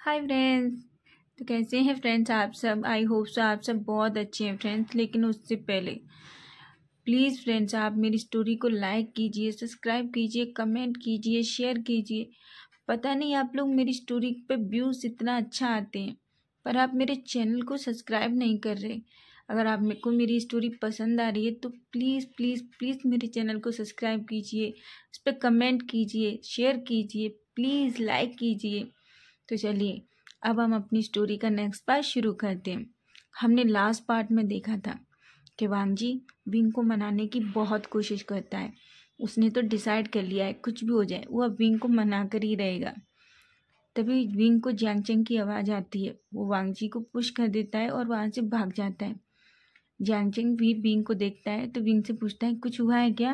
hi friends तो कैसे हैं फ्रेंड्स आप सब आई होप सो आप सब बहुत अच्छे हैं फ्रेंड्स लेकिन उससे पहले प्लीज़ फ्रेंड्स आप मेरी स्टोरी को लाइक कीजिए सब्सक्राइब कीजिए कमेंट कीजिए शेयर कीजिए पता नहीं आप लोग मेरी स्टोरी पे व्यूज़ इतना अच्छा आते हैं पर आप मेरे चैनल को सब्सक्राइब नहीं कर रहे अगर आप मेरे को मेरी स्टोरी पसंद आ रही है तो प्लीज़ प्लीज़ प्लीज़ मेरे चैनल को सब्सक्राइब कीजिए उस पर कमेंट कीजिए शेयर कीजिए प्लीज़ लाइक कीजिए तो चलिए अब हम अपनी स्टोरी का नेक्स्ट पार्ट शुरू करते हैं हमने लास्ट पार्ट में देखा था कि वांगजी विंग को मनाने की बहुत कोशिश करता है उसने तो डिसाइड कर लिया है कुछ भी हो जाए वो अब विंग को मना कर ही रहेगा तभी विंग को जैंगचेंग की आवाज़ आती है वो वांगजी को पुश कर देता है और वहाँ से भाग जाता है जैंगचेंग भी विंग को देखता है तो विंग से पूछता है कुछ हुआ है क्या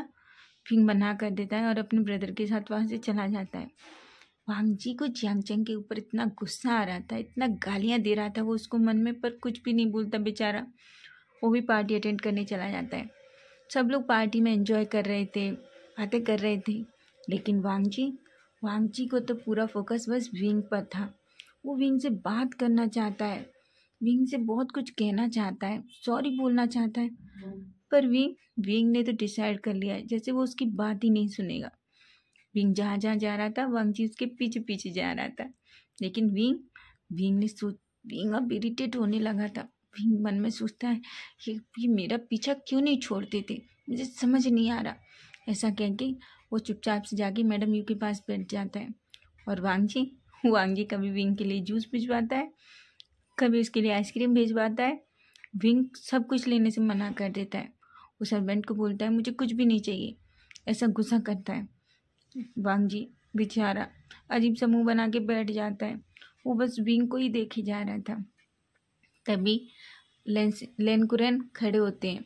विंग मना कर देता है और अपने ब्रदर के साथ वहाँ से चला जाता है वांगजी को जियांगचंग के ऊपर इतना गुस्सा आ रहा था इतना गालियाँ दे रहा था वो उसको मन में पर कुछ भी नहीं बोलता बेचारा वो भी पार्टी अटेंड करने चला जाता है सब लोग पार्टी में एंजॉय कर रहे थे बातें कर रहे थे लेकिन वांगजी वांगजी को तो पूरा फोकस बस विंग पर था वो विंग से बात करना चाहता है विंग से बहुत कुछ कहना चाहता है सॉरी बोलना चाहता है पर विंग विंग ने तो डिसाइड कर लिया है जैसे वो उसकी बात ही नहीं सुनेगा विंग जहाँ जहाँ जा रहा था जी उसके पीछे पीछे जा रहा था लेकिन विंग विंग ने सोच विंग अब इरीटेट होने लगा था विंग मन में सोचता है ये ये मेरा पीछा क्यों नहीं छोड़ते थे मुझे समझ नहीं आ रहा ऐसा कह के वो चुपचाप से जाके मैडम यू के पास बैठ जाता है और वांगजी वांगजी कभी विंग के लिए जूस भिजवाता है कभी उसके लिए आइसक्रीम भिजवाता है विंग सब कुछ लेने से मना कर देता है उस हस्बैंड को बोलता है मुझे कुछ भी नहीं चाहिए ऐसा गुस्सा करता है वांगी बेचारा अजीब सा मुँह बना के बैठ जाता है वो बस विंग को ही देखे जा रहा था तभी लेनकुरन खड़े होते हैं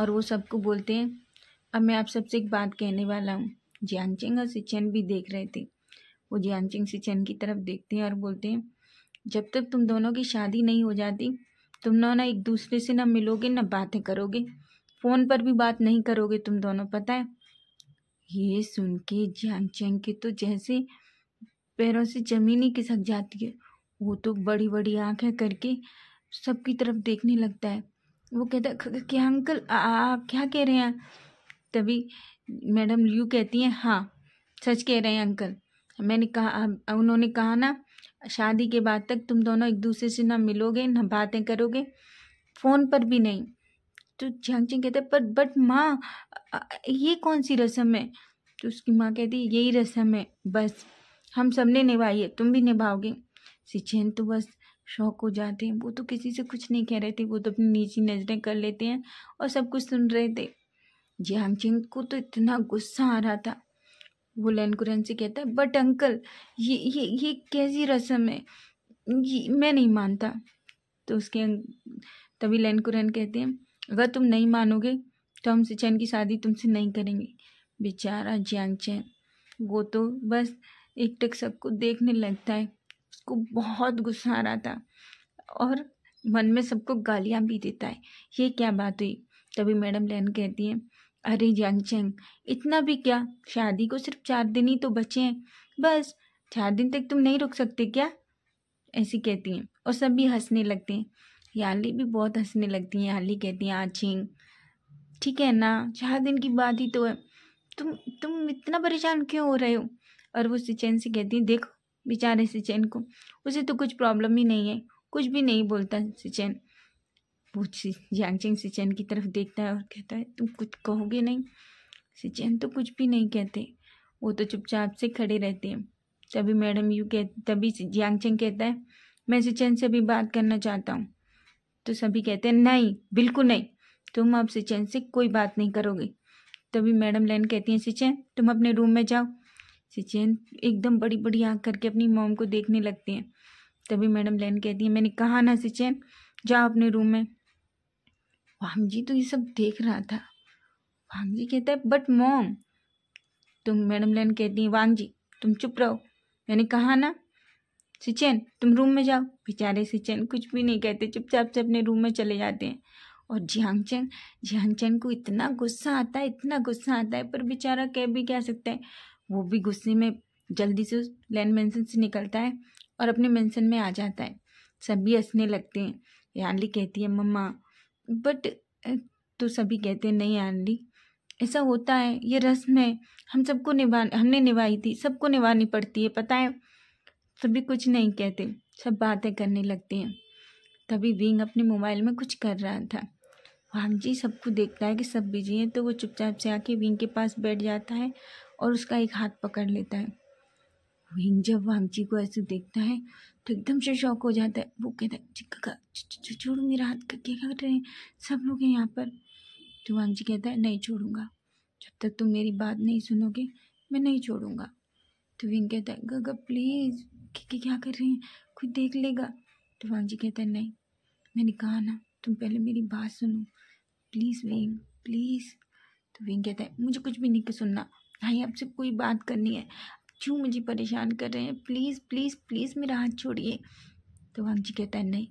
और वो सबको बोलते हैं अब मैं आप सबसे एक बात कहने वाला हूँ ज्ञानचिंग और सिचन भी देख रहे थे वो ज्ञानचिंग सिचन की तरफ देखते हैं और बोलते हैं जब तक तुम दोनों की शादी नहीं हो जाती तुम ना ना एक दूसरे से ना मिलोगे ना बातें करोगे फ़ोन पर भी बात नहीं करोगे तुम दोनों पता है ये सुन के ज्ञान चैन के तो जैसे पैरों से जमीन ही खिसक जाती है वो तो बड़ी बड़ी आंखें करके सबकी तरफ देखने लगता है वो कहता है क्या अंकल आ, क्या कह रहे हैं तभी मैडम लियू कहती हैं हाँ सच कह रहे हैं अंकल मैंने कहा उन्होंने कहा ना शादी के बाद तक तुम दोनों एक दूसरे से ना मिलोगे ना बातें करोगे फ़ोन पर भी नहीं तो चिंग कहता है पर बट माँ ये कौन सी रस्म है तो उसकी माँ कहती है यही रस्म है बस हम सब ने निभाई है तुम भी निभाओगे सिचैन तो बस शौक हो जाते हैं वो तो किसी से कुछ नहीं कह रहे थे वो तो अपनी नीची नज़रें कर लेते हैं और सब कुछ सुन रहे थे चिंग को तो इतना गुस्सा आ रहा था वो लैनकुरन से कहता है बट अंकल ये ये ये कैसी रस्म है ये मैं नहीं मानता तो उसके तभी लैनकुरन कहते हैं अगर तुम नहीं मानोगे तो हम सिचैन की शादी तुमसे नहीं करेंगे बेचारा जियांग चैन वो तो बस एकटक सबको देखने लगता है उसको बहुत गुस्सा आ रहा था और मन में सबको गालियाँ भी देता है ये क्या बात हुई तभी मैडम लैन कहती हैं अरे चंग इतना भी क्या शादी को सिर्फ चार दिन ही तो बचे हैं बस चार दिन तक तुम नहीं रुक सकते क्या ऐसी कहती हैं और सब भी हंसने लगते हैं याली भी बहुत हंसने लगती हैं याली कहती हैं आचिंग हाँ, ठीक है ना चार दिन की बात ही तो है तुम तुम इतना परेशान क्यों हो रहे हो और वो सिचैन से कहती है देखो बेचारे सिचैन को उसे तो कुछ प्रॉब्लम ही नहीं है कुछ भी नहीं बोलता सिचैन वो यांगचेंग सिचैन की तरफ देखता है और कहता है तुम कुछ कहोगे नहीं सिचैन तो कुछ भी नहीं कहते वो तो चुपचाप से खड़े रहते हैं तभी मैडम यू कह तभी यांगचेंग कहता है मैं सिचैन से भी बात करना चाहता हूँ तो सभी कहते हैं नहीं बिल्कुल नहीं तुम अब सिचैन से कोई बात नहीं करोगे तभी मैडम लैन कहती हैं सिचैन तुम अपने रूम में जाओ सिचैन एकदम बड़ी बड़ी आँख करके अपनी मोम को देखने लगती हैं तभी मैडम लैन कहती है मैंने कहा ना सिचैन जाओ अपने रूम में वाम जी तो ये सब देख रहा था वाम जी कहता है बट मोम तुम तो मैडम लैन कहती हैं वांग जी तुम चुप रहो मैंने कहा ना सिचैन तुम रूम में जाओ बेचारे सिचैन कुछ भी नहीं कहते चुपचाप से अपने रूम में चले जाते हैं और जियांगचैन जियांगचैन को इतना गुस्सा आता है इतना गुस्सा आता है पर बेचारा कह भी कह सकता है वो भी गुस्से में जल्दी से लैंड मैंसन से निकलता है और अपने मैंसन में आ जाता है सभी हंसने लगते हैं यानली कहती है मम्मा बट तो सभी कहते हैं नहीं यानली ऐसा होता है ये रस्म है हम सबको निभा हमने निभाई थी सबको निभानी पड़ती है पता है तभी कुछ नहीं कहते सब बातें करने लगते हैं तभी विंग अपने मोबाइल में कुछ कर रहा था वांग जी सबको देखता है कि सब बिजी हैं तो वो चुपचाप से आके विंग के पास बैठ जाता है और उसका एक हाथ पकड़ लेता है विंग जब जी को ऐसे देखता है तो एकदम से शौक हो जाता है वो कहता है काका छोड़ो मेरा हाथ का क्या कर रहे हैं सब लोग हैं यहाँ पर तो जी कहता है नहीं छोड़ूंगा जब तक तुम मेरी बात नहीं सुनोगे मैं नहीं छोड़ूंगा तो विंग कहता है गगा प्लीज़ कि, कि क्या कर रही हैं कोई देख लेगा तो वांग जी कहते हैं नहीं मैंने कहा ना तुम पहले मेरी बात सुनो प्लीज़ विंग प्लीज़ तो विंग कहता है मुझे कुछ भी नहीं सुनना भाई आपसे कोई बात करनी है क्यों मुझे परेशान कर रहे हैं प्लीज़ प्लीज़ प्लीज़ मेरा हाथ छोड़िए तो वांग जी कहता है नहीं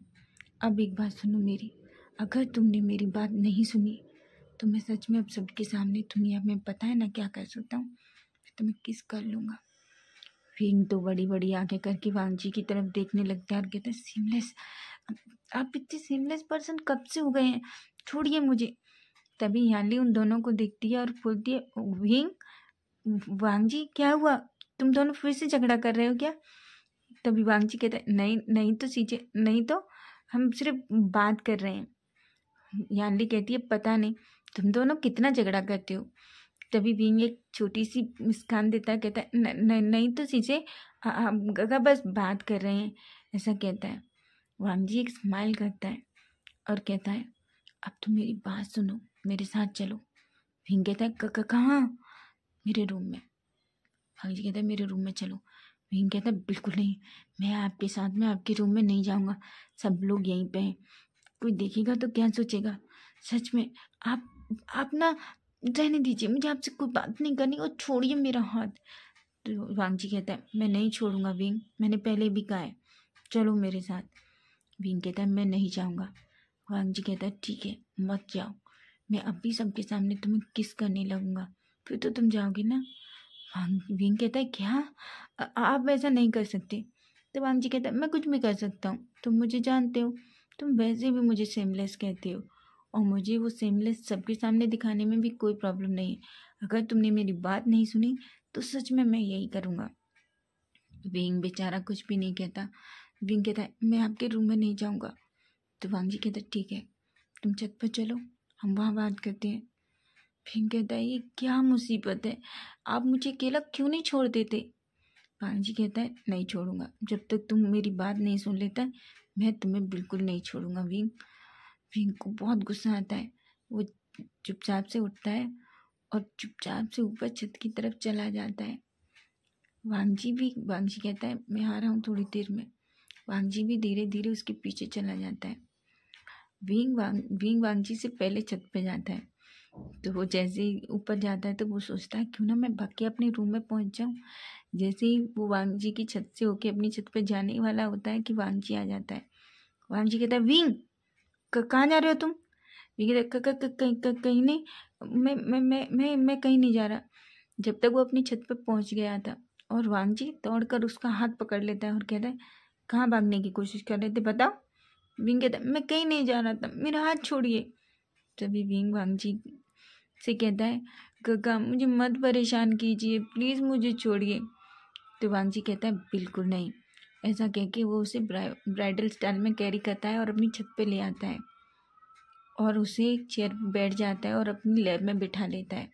अब एक बात सुनो मेरी अगर तुमने मेरी बात नहीं सुनी तो मैं सच में अब सबके सामने दुनिया में पता है ना क्या कर सकता हूँ तो मैं किस कर लूँगा फिर तो बड़ी बड़ी आगे करके वांची की तरफ देखने लगता है और कहते हैं सीमलेस आप इतने सीमलेस पर्सन कब से हो गए हैं छोड़िए मुझे तभी याली उन दोनों को देखती है और बोलती है विंग वांगजी क्या हुआ तुम दोनों फिर से झगड़ा कर रहे हो क्या तभी वांगजी कहते हैं नहीं नहीं तो सीचे नहीं तो हम सिर्फ बात कर रहे हैं यानली कहती है पता नहीं तुम दोनों कितना झगड़ा करते हो तभी भीम एक छोटी सी मुस्कान देता है कहता है नहीं तो सीजे आप गगा बस बात कर रहे हैं ऐसा कहता है जी एक स्माइल करता है और कहता है अब तुम तो मेरी बात सुनो मेरे साथ चलो भीम कहता है कका कहाँ मेरे रूम में जी कहता है मेरे रूम में चलो भीम कहता है बिल्कुल नहीं मैं आपके साथ में आपके रूम में नहीं जाऊँगा सब लोग यहीं पे हैं कोई देखेगा तो क्या सोचेगा सच में आप आप ना रहने दीजिए मुझे आपसे कोई बात नहीं करनी और छोड़िए मेरा हाथ तो वांग जी कहता है मैं नहीं छोड़ूंगा विंग मैंने पहले भी कहा है चलो मेरे साथ विंग कहता है मैं नहीं जाऊँगा वांग जी कहता है ठीक है मत जाओ मैं अभी सबके सामने तुम्हें किस करने लगूँगा फिर तो तुम जाओगे ना वांग विंग कहता है क्या आप ऐसा नहीं कर सकते तो वांग जी कहता है मैं कुछ भी कर सकता हूँ तुम मुझे जानते हो तुम वैसे भी मुझे सेमलेस कहते हो और मुझे वो सेमलेस सबके सामने दिखाने में भी कोई प्रॉब्लम नहीं है अगर तुमने मेरी बात नहीं सुनी तो सच में मैं यही करूँगा विंग बेचारा कुछ भी नहीं कहता विंग कहता है मैं आपके रूम में नहीं जाऊँगा तो वांग जी कहता ठीक है तुम छत पर चलो हम वहाँ बात करते हैं फिंग कहता है ये क्या मुसीबत है आप मुझे अकेला क्यों नहीं छोड़ देते वांग जी कहता है नहीं छोड़ूंगा जब तक तुम मेरी बात नहीं सुन लेता मैं तुम्हें बिल्कुल नहीं छोड़ूंगा विंग को बहुत गुस्सा आता है वो चुपचाप से उठता है और चुपचाप से ऊपर छत की तरफ चला जाता है वांगजी भी वांगजी कहता है मैं आ रहा हूँ थोड़ी देर में वांगजी भी धीरे धीरे उसके पीछे चला जाता है विंग वांग विंग वांगजी से पहले छत पे जाता है तो वो जैसे ही ऊपर जाता है तो वो सोचता है क्यों ना मैं भाग के अपने रूम में पहुँच जाऊँ जैसे ही वो वांग जी की छत से होके अपनी छत पे जाने वाला होता है कि वांग जी आ जाता है वांग जी कहता है विंग कहाँ जा रहे हो तुम कहीं कहीं नहीं मैं मैं मैं मैं मैं कहीं नहीं जा रहा जब तक वो अपनी छत पर पहुंच गया था और वांगजी दौड़कर उसका हाथ पकड़ लेता है और कहता है कहाँ भागने की कोशिश कर रहे थे बताओ विंग कहता मैं कहीं नहीं जा रहा था मेरा हाथ छोड़िए तभी विंग वांगजी से कहता है कका मुझे मत परेशान कीजिए प्लीज़ मुझे छोड़िए तो वांगजी कहता है बिल्कुल नहीं ऐसा कह के वो उसे ब्राइडल स्टाइल में कैरी करता है और अपनी छत पे ले आता है और उसे चेयर बैठ जाता है और अपनी लैब में बिठा लेता है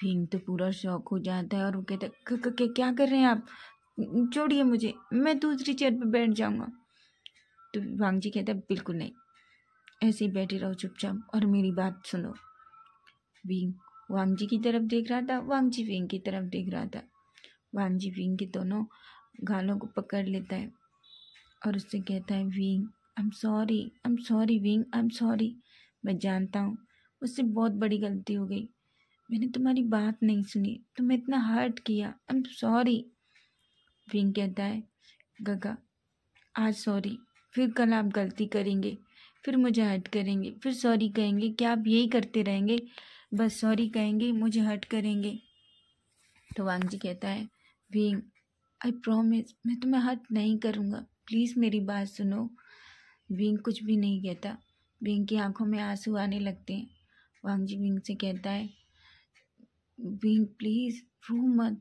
फिंग तो पूरा शौक हो जाता है और वो कहता है क्या कर रहे हैं आप छोड़िए मुझे मैं दूसरी चेयर पर बैठ जाऊँगा तो वांग जी कहता है बिल्कुल नहीं ऐसे ही बैठे रहो चुपचाप और मेरी बात सुनो विंग वांग जी की तरफ देख रहा था वांग जी विंग की तरफ देख रहा था वांग जी विंग के दोनों गालों को पकड़ लेता है और उससे कहता है Wing I am sorry I am sorry Wing I am sorry मैं जानता हूँ उससे बहुत बड़ी गलती हो गई मैंने तुम्हारी बात नहीं सुनी तुम्हें इतना हर्ट किया आई एम सॉरी विंग कहता है गगा आज सॉरी फिर कल आप गलती करेंगे फिर मुझे हर्ट करेंगे फिर सॉरी कहेंगे क्या आप यही करते रहेंगे बस सॉरी कहेंगे मुझे हर्ट करेंगे तो वांग जी कहता है विंग आई प्रोमिस मैं तुम्हें हर्ट नहीं करूँगा प्लीज़ मेरी बात सुनो विंग कुछ भी नहीं कहता विंग की आंखों में आंसू आने लगते हैं वांगजी विंग से कहता है विंग प्लीज़ रू मत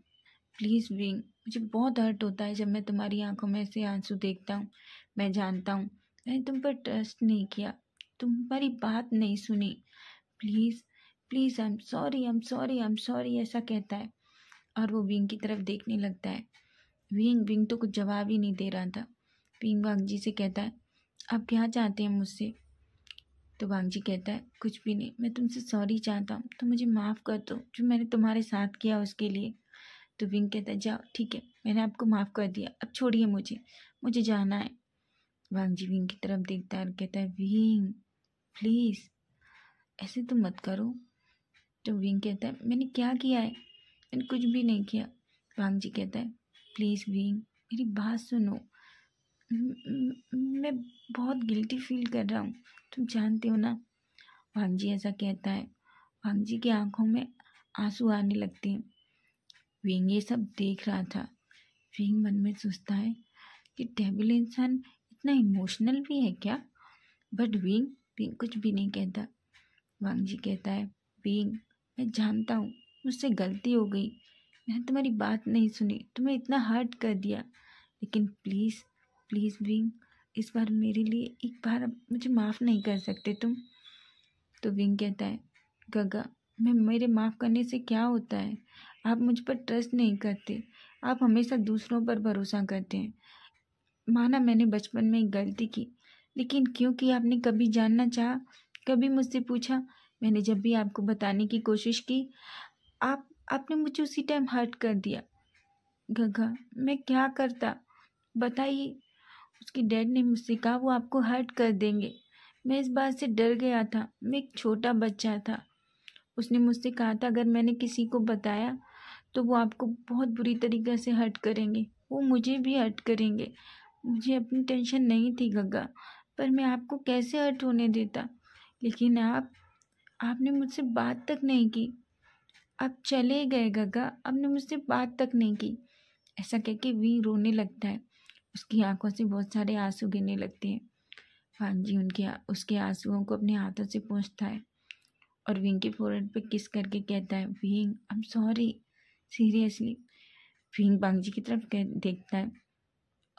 प्लीज़ विंग मुझे बहुत हर्ट होता है जब मैं तुम्हारी आंखों में से आंसू देखता हूँ मैं जानता हूँ मैंने तुम पर ट्रस्ट नहीं किया तुम्हारी बात नहीं सुनी please please I am sorry I am sorry I am sorry ऐसा कहता है और वो विंग की तरफ देखने लगता है विंग विंग तो कुछ जवाब ही नहीं दे रहा था विंग वांग जी से कहता है आप क्या चाहते हैं मुझसे तो वांग जी कहता है कुछ भी नहीं मैं तुमसे सॉरी चाहता हूँ तो मुझे माफ़ कर दो जो मैंने तुम्हारे साथ किया उसके लिए तो विंग कहता है जाओ ठीक है मैंने आपको माफ़ कर दिया अब छोड़िए मुझे मुझे जाना है वांग जी विंग की तरफ देखता है और कहता है विंग प्लीज़ ऐसे तो मत करो तो विंग कहता है मैंने क्या किया है मैंने कुछ भी नहीं किया वांग जी कहता है प्लीज़ विंग मेरी बात सुनो मैं बहुत गिल्टी फील कर रहा हूँ तुम जानते हो ना वांग जी ऐसा कहता है वांग जी की आंखों में आंसू आने लगते हैं विंग ये सब देख रहा था विंग मन में सोचता है कि टेबल इंसान इतना इमोशनल भी है क्या बट विंग विंग कुछ भी नहीं कहता वांग जी कहता है विंग मैं जानता हूँ मुझसे गलती हो गई मैंने तुम्हारी बात नहीं सुनी तुम्हें इतना हर्ट कर दिया लेकिन प्लीज़ प्लीज़ विंग इस बार मेरे लिए एक बार मुझे माफ़ नहीं कर सकते तुम तो विंग कहता है गगा मैं मेरे माफ़ करने से क्या होता है आप मुझ पर ट्रस्ट नहीं करते आप हमेशा दूसरों पर भरोसा करते हैं माना मैंने बचपन में एक गलती की लेकिन क्योंकि आपने कभी जानना चाहा कभी मुझसे पूछा मैंने जब भी आपको बताने की कोशिश की आप आपने मुझे उसी टाइम हर्ट कर दिया गगा मैं क्या करता बताइए उसके डैड ने मुझसे कहा वो आपको हर्ट कर देंगे मैं इस बात से डर गया था मैं एक छोटा बच्चा था उसने मुझसे कहा था अगर मैंने किसी को बताया तो वो आपको बहुत बुरी तरीके से हर्ट करेंगे वो मुझे भी हर्ट करेंगे मुझे अपनी टेंशन नहीं थी गगा पर मैं आपको कैसे हर्ट होने देता लेकिन आप आपने मुझसे बात तक नहीं की अब चले गए गगा अब ने मुझसे बात तक नहीं की ऐसा कह के वी रोने लगता है उसकी आंखों से बहुत सारे आंसू गिरने लगते हैं जी उनके उसके आंसुओं को अपने हाथों से पहुँचता है और विंग के फोरहेड पे किस करके कहता है Wing I am sorry seriously Wing ji की तरफ कह देखता है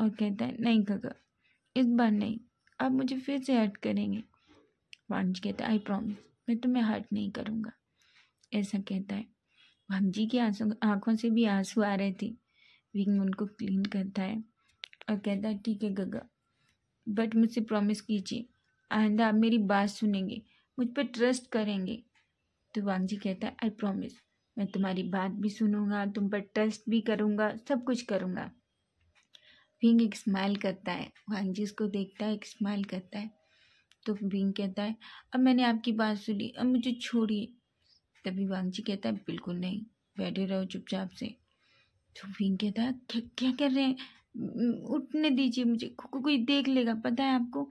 और कहता है नहीं गगा इस बार नहीं आप मुझे फिर से हर्ट करेंगे जी कहता है आई प्रॉमिस मैं तुम्हें हर्ट नहीं करूँगा ऐसा कहता है भामजी की आंसू आँखों से भी आंसू आ रहे थे विंग उनको क्लीन करता है और कहता है ठीक है गगा बट मुझसे प्रॉमिस कीजिए आइंदा आप मेरी बात सुनेंगे मुझ पर ट्रस्ट करेंगे तो वांगजी कहता है आई प्रॉमिस मैं तुम्हारी बात भी सुनूंगा तुम पर ट्रस्ट भी करूंगा सब कुछ करूंगा विंग एक स्माइल करता है वांगजी उसको देखता है एक स्माइल करता है तो विंग कहता है अब मैंने आपकी बात सुनी अब मुझे छोड़िए तभी वांगजी कहता है बिल्कुल नहीं बैठे रहो चुपचाप से तो फिंग कहता है क्या क्या कर रहे हैं उठने दीजिए मुझे को, कोई देख लेगा पता है आपको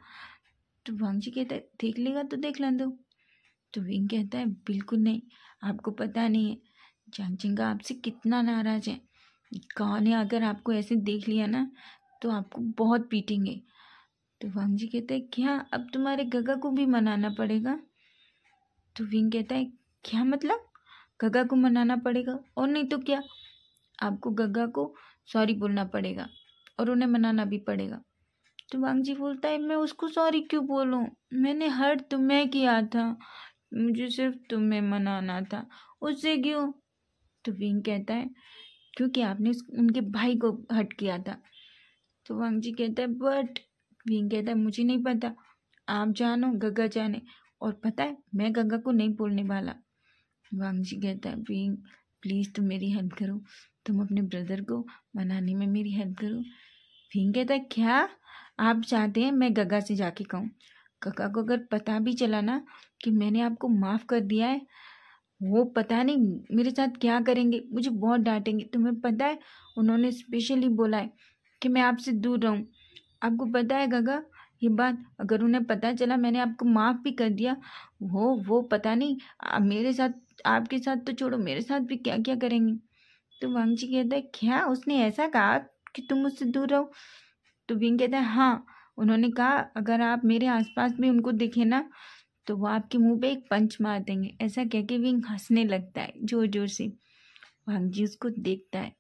तो जी कहता है देख लेगा तो देख ला दो तो विंग कहता है बिल्कुल नहीं आपको पता नहीं है चांगचिंगा आपसे कितना नाराज है गाँव ने अगर आपको ऐसे देख लिया ना तो आपको बहुत पीटेंगे तो वांग जी कहते हैं क्या अब तुम्हारे गगा को भी मनाना पड़ेगा तो विंग कहता है क्या मतलब गगा को मनाना पड़ेगा और नहीं तो क्या आपको गगा को सॉरी बोलना पड़ेगा और उन्हें मनाना भी पड़ेगा तो वांग जी बोलता है मैं उसको सॉरी क्यों बोलूँ मैंने हर्ट तुम्हें किया था मुझे सिर्फ तुम्हें मनाना था उससे क्यों तो विंग कहता है क्योंकि आपने उनके भाई को हट किया था तो वांग जी कहता है बट विंग कहता है मुझे नहीं पता आप जानो गगा जाने और पता है मैं गंगा को नहीं बोलने वाला वामजी कहता है प्रियंग प्लीज़ तुम मेरी हेल्प करो तुम अपने ब्रदर को मनाने में मेरी हेल्प करो फिंग कहता है क्या आप चाहते हैं मैं गगा से जाके कहूँ गगा को अगर पता भी चला ना कि मैंने आपको माफ़ कर दिया है वो पता नहीं मेरे साथ क्या करेंगे मुझे बहुत डांटेंगे तुम्हें पता है उन्होंने स्पेशली बोला है कि मैं आपसे दूर रहूँ आपको पता है गगा ये बात अगर उन्हें पता चला मैंने आपको माफ़ भी कर दिया हो वो पता नहीं आ, मेरे साथ आपके साथ तो छोड़ो मेरे साथ भी क्या क्या करेंगे तो वांग जी कहता है क्या उसने ऐसा कहा कि तुम मुझसे दूर रहो तो विंग कहता है हाँ उन्होंने कहा अगर आप मेरे आसपास भी उनको दिखे ना तो वो आपके मुंह पे एक पंच मार देंगे ऐसा कह के विंग हंसने लगता है जोर जोर से वांग जी उसको देखता है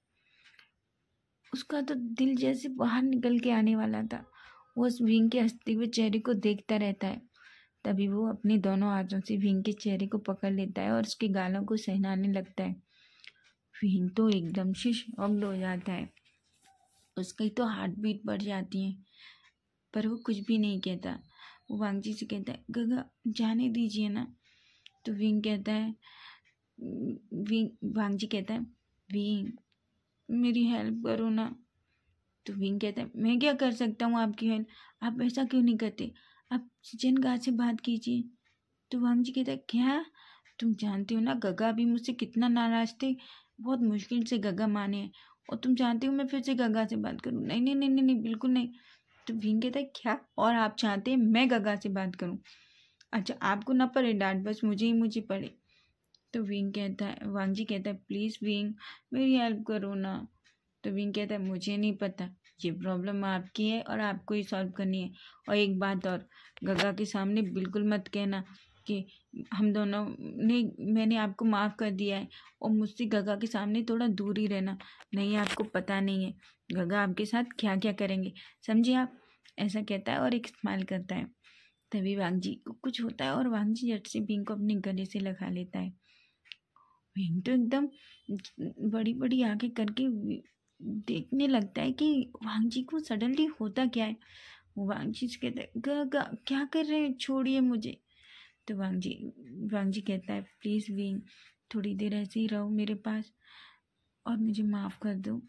उसका तो दिल जैसे बाहर निकल के आने वाला था वो उस भींग के हंसते हुए चेहरे को देखता रहता है तभी वो अपने दोनों हाथों से भींग के चेहरे को पकड़ लेता है और उसके गालों को सहनाने लगता है भींग तो एकदम से अम्ल हो जाता है उसकी तो हार्ट बीट बढ़ जाती है पर वो कुछ भी नहीं कहता वो वांगजी से कहता है गगा जाने दीजिए ना तो विंग कहता है विंग वांगजी कहता है विंग मेरी हेल्प करो ना तो विंग कहता है मैं क्या कर सकता हूँ आपकी हेल्प आप ऐसा क्यों नहीं करते आप चिचन गा से बात कीजिए तो वांग जी कहता है क्या तुम जानते हो ना गगा अभी मुझसे कितना नाराज थे बहुत मुश्किल से गगा माने और तुम जानते हो मैं फिर से गगा से बात करूँ नहीं नहीं नहीं नहीं नहीं बिल्कुल नहीं तो भीम कहता है क्या और आप चाहते हैं मैं गगा से बात करूँ अच्छा आपको ना पड़े डांट बस मुझे ही मुझे पड़े तो विंग कहता है वांग जी कहता है प्लीज़ विंग मेरी हेल्प करो ना तो विंग कहता है मुझे नहीं पता ये प्रॉब्लम आपकी है और आपको ही सॉल्व करनी है और एक बात और गगा के सामने बिल्कुल मत कहना कि हम दोनों ने मैंने आपको माफ़ कर दिया है और मुझसे गगा के सामने थोड़ा दूर ही रहना नहीं आपको पता नहीं है गगा आपके साथ क्या क्या करेंगे समझिए आप ऐसा कहता है और एक स्माइल करता है तभी वांग जी को कुछ होता है और वांग जी झट से बिंग को अपने गले से लगा लेता है बिंग तो एकदम बड़ी बड़ी आगे करके देखने लगता है कि वांग जी को सडनली होता क्या है वो वांग जी से कहता है ग, गा क्या कर रहे हैं छोड़िए मुझे तो वांग जी वांग जी कहता है प्लीज़ विंग थोड़ी देर ऐसे ही रहो मेरे पास और मुझे माफ़ कर दो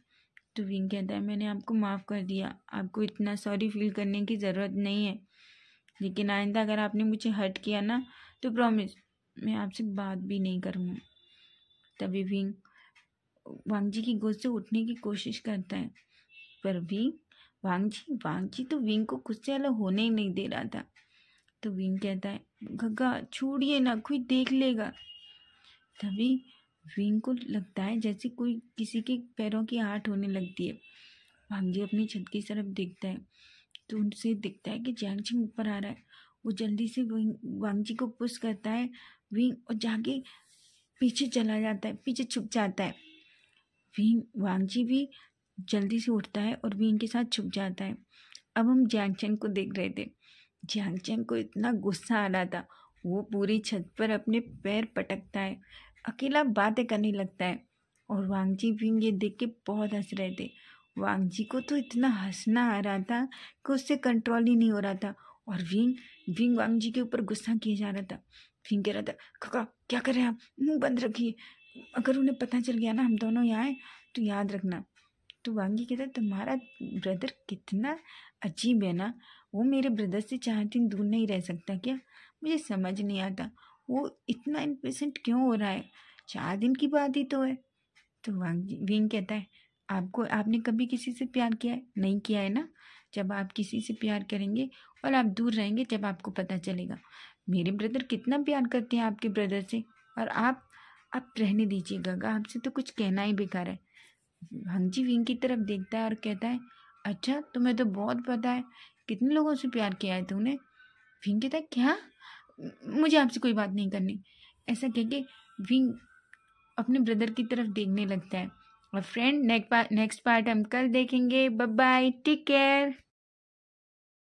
तो विंग कहता है मैंने आपको माफ़ कर दिया आपको इतना सॉरी फील करने की ज़रूरत नहीं है लेकिन आइंदा अगर आपने मुझे हर्ट किया ना तो प्रॉमिस मैं आपसे बात भी नहीं करूँगा तभी विंग वांगजी की गोद से उठने की कोशिश करता है पर विंग वांगजी वांगजी तो विंग को खुद से अलग होने ही नहीं दे रहा था तो विंग कहता है गग्गा छोड़िए ना कोई देख लेगा तभी विंग को लगता है जैसे कोई किसी के पैरों की आहट होने लगती है जी अपनी छत की तरफ देखता है तो उनसे दिखता है कि जैंग छिंग ऊपर आ रहा है वो जल्दी से विंग वांगजी को पुश करता है विंग और जाके पीछे चला जाता है पीछे छुप जाता है वहीं वांगजी भी जल्दी से उठता है और भी के साथ छुप जाता है अब हम जैंगचंग को देख रहे थे जैंगचंग को इतना गुस्सा आ रहा था वो पूरी छत पर अपने पैर पटकता है अकेला बातें करने लगता है और वांगजी भी ये देख के बहुत हंस रहे थे वांगजी को तो इतना हंसना आ रहा था कि उससे कंट्रोल ही नहीं हो रहा था और विंग विंग वांगजी के ऊपर गुस्सा किया जा रहा था विंग कह रहा था खका क्या कर रहे हैं आप मुंह बंद रखिए अगर उन्हें पता चल गया ना हम दोनों यहाँ हैं तो याद रखना तो वांगी कहता है तुम्हारा ब्रदर कितना अजीब है ना वो मेरे ब्रदर से चार दिन दूर नहीं रह सकता क्या मुझे समझ नहीं आता वो इतना इम्पेशेंट क्यों हो रहा है चार दिन की बात ही तो है तो वांगी विंग कहता है आपको आपने कभी किसी से प्यार किया है नहीं किया है ना जब आप किसी से प्यार करेंगे और आप दूर रहेंगे जब आपको पता चलेगा मेरे ब्रदर कितना प्यार करते हैं आपके ब्रदर से और आप आप रहने दीजिए गगा आपसे तो कुछ कहना ही बेकार है हंगजी विंग की तरफ देखता है और कहता है अच्छा तुम्हें तो बहुत पता है कितने लोगों से प्यार किया है तुमने विंग कहता है क्या मुझे आपसे कोई बात नहीं करनी ऐसा कह के विंग अपने ब्रदर की तरफ देखने लगता है और फ्रेंड नेक्स्ट पार्ट हम कल देखेंगे बाय बाय टेक केयर